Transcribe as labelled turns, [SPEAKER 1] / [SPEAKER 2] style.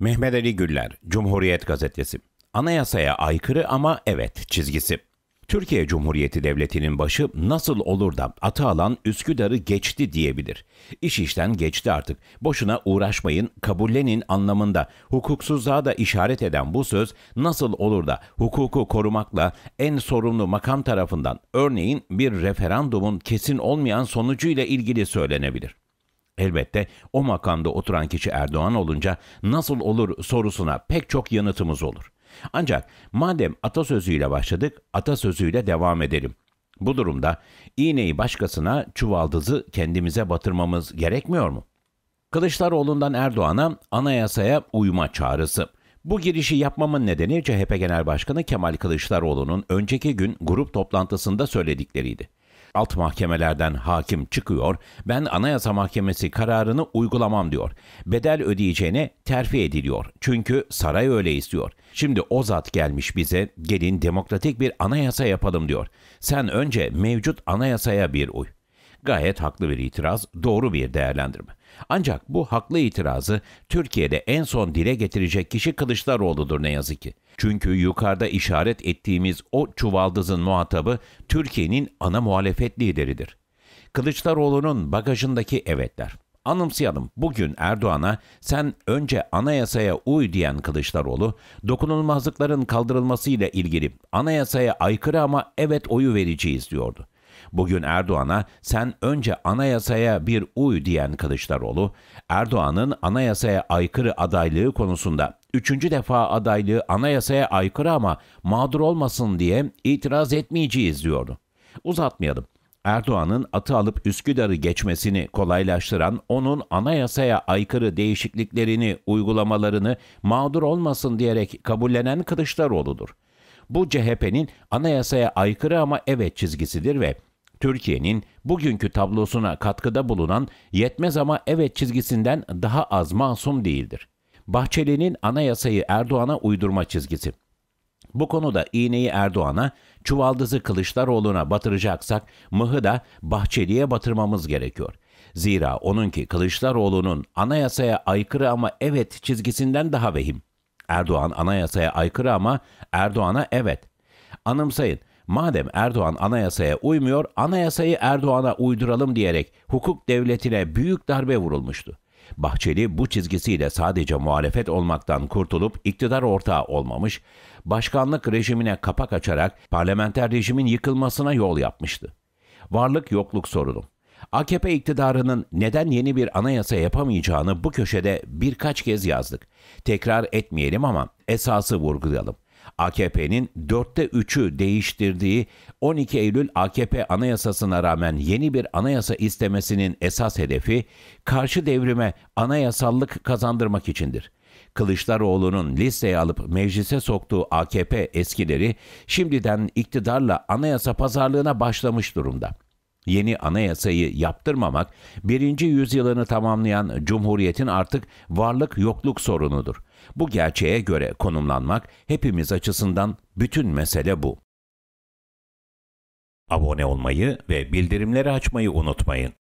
[SPEAKER 1] Mehmet Ali Güller, Cumhuriyet Gazetesi. Anayasaya aykırı ama evet çizgisi. Türkiye Cumhuriyeti Devleti'nin başı nasıl olur da atı alan Üsküdar'ı geçti diyebilir. İş işten geçti artık. Boşuna uğraşmayın, kabullenin anlamında hukuksuzluğa da işaret eden bu söz nasıl olur da hukuku korumakla en sorumlu makam tarafından örneğin bir referandumun kesin olmayan sonucuyla ilgili söylenebilir. Elbette o makamda oturan kişi Erdoğan olunca nasıl olur sorusuna pek çok yanıtımız olur. Ancak madem atasözüyle başladık, atasözüyle devam edelim. Bu durumda iğneyi başkasına, çuvaldızı kendimize batırmamız gerekmiyor mu? Kılıçdaroğlu'ndan Erdoğan'a anayasaya uyma çağrısı. Bu girişi yapmamın nedeni CHP Genel Başkanı Kemal Kılıçdaroğlu'nun önceki gün grup toplantısında söyledikleriydi alt mahkemelerden hakim çıkıyor, ben Anayasa Mahkemesi kararını uygulamam diyor. Bedel ödeyeceğine terfi ediliyor. Çünkü saray öyle istiyor. Şimdi o zat gelmiş bize, gelin demokratik bir anayasa yapalım diyor. Sen önce mevcut anayasaya bir uy. Gayet haklı bir itiraz, doğru bir değerlendirme. Ancak bu haklı itirazı Türkiye'de en son dile getirecek kişi Kılıçdaroğlu'dur ne yazık ki. Çünkü yukarıda işaret ettiğimiz o çuvaldızın muhatabı Türkiye'nin ana muhalefet lideridir. Kılıçdaroğlu'nun bagajındaki evetler. Anımsayalım bugün Erdoğan'a sen önce anayasaya uy diyen Kılıçdaroğlu, dokunulmazlıkların kaldırılmasıyla ilgili anayasaya aykırı ama evet oyu vereceğiz diyordu. Bugün Erdoğan'a sen önce anayasaya bir uy diyen Kılıçdaroğlu, Erdoğan'ın anayasaya aykırı adaylığı konusunda üçüncü defa adaylığı anayasaya aykırı ama mağdur olmasın diye itiraz etmeyeceğiz diyordu. Uzatmayalım. Erdoğan'ın atı alıp Üsküdar'ı geçmesini kolaylaştıran onun anayasaya aykırı değişikliklerini, uygulamalarını mağdur olmasın diyerek kabullenen Kılıçdaroğlu'dur. Bu CHP'nin anayasaya aykırı ama evet çizgisidir ve Türkiye'nin bugünkü tablosuna katkıda bulunan yetmez ama evet çizgisinden daha az masum değildir. Bahçeli'nin anayasayı Erdoğan'a uydurma çizgisi. Bu konuda iğneyi Erdoğan'a, çuvaldızı Kılıçdaroğlu'na batıracaksak mıhı da Bahçeli'ye batırmamız gerekiyor. Zira onunki Kılıçdaroğlu'nun anayasaya aykırı ama evet çizgisinden daha vehim. Erdoğan anayasaya aykırı ama Erdoğan'a evet. Anımsayın Madem Erdoğan anayasaya uymuyor, anayasayı Erdoğan'a uyduralım diyerek hukuk devletine büyük darbe vurulmuştu. Bahçeli bu çizgisiyle sadece muhalefet olmaktan kurtulup iktidar ortağı olmamış, başkanlık rejimine kapak açarak parlamenter rejimin yıkılmasına yol yapmıştı. Varlık yokluk sorunu. AKP iktidarının neden yeni bir anayasa yapamayacağını bu köşede birkaç kez yazdık. Tekrar etmeyelim ama esası vurgulayalım. AKP'nin dörtte üçü değiştirdiği 12 Eylül AKP anayasasına rağmen yeni bir anayasa istemesinin esas hedefi karşı devrime anayasallık kazandırmak içindir. Kılıçdaroğlu'nun listeye alıp meclise soktuğu AKP eskileri şimdiden iktidarla anayasa pazarlığına başlamış durumda yeni anayasayı yaptırmamak, birinci yüzyılını tamamlayan Cumhuriyet'in artık varlık yokluk sorunudur. Bu gerçeğe göre konumlanmak hepimiz açısından bütün mesele bu. Abone olmayı ve bildirimleri açmayı unutmayın.